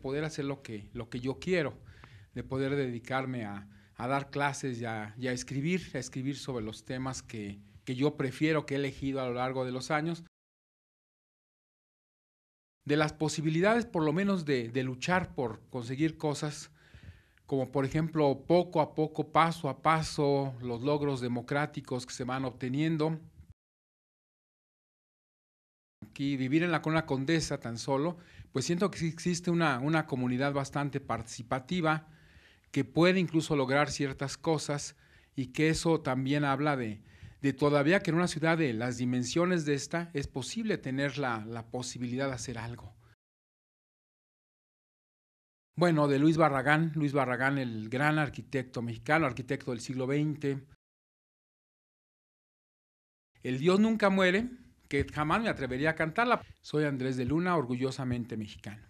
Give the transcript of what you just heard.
poder hacer lo que, lo que yo quiero, de poder dedicarme a, dar clases y a, escribir, a escribir sobre los temas que, yo prefiero, que he elegido a lo largo de los años. De las posibilidades, por lo menos, de luchar por conseguir cosas, como por ejemplo poco a poco, paso a paso, los logros democráticos que se van obteniendo, y vivir en la Condesa tan solo, pues siento que existe una, comunidad bastante participativa que puede incluso lograr ciertas cosas y que eso también habla de, todavía que en una ciudad de las dimensiones de esta es posible tener la posibilidad de hacer algo. Bueno, de Luis Barragán, Luis Barragán, el gran arquitecto mexicano, arquitecto del siglo XX. El Dios nunca muere que jamás me atrevería a cantarla. Soy Andrés de Luna, orgullosamente mexicano.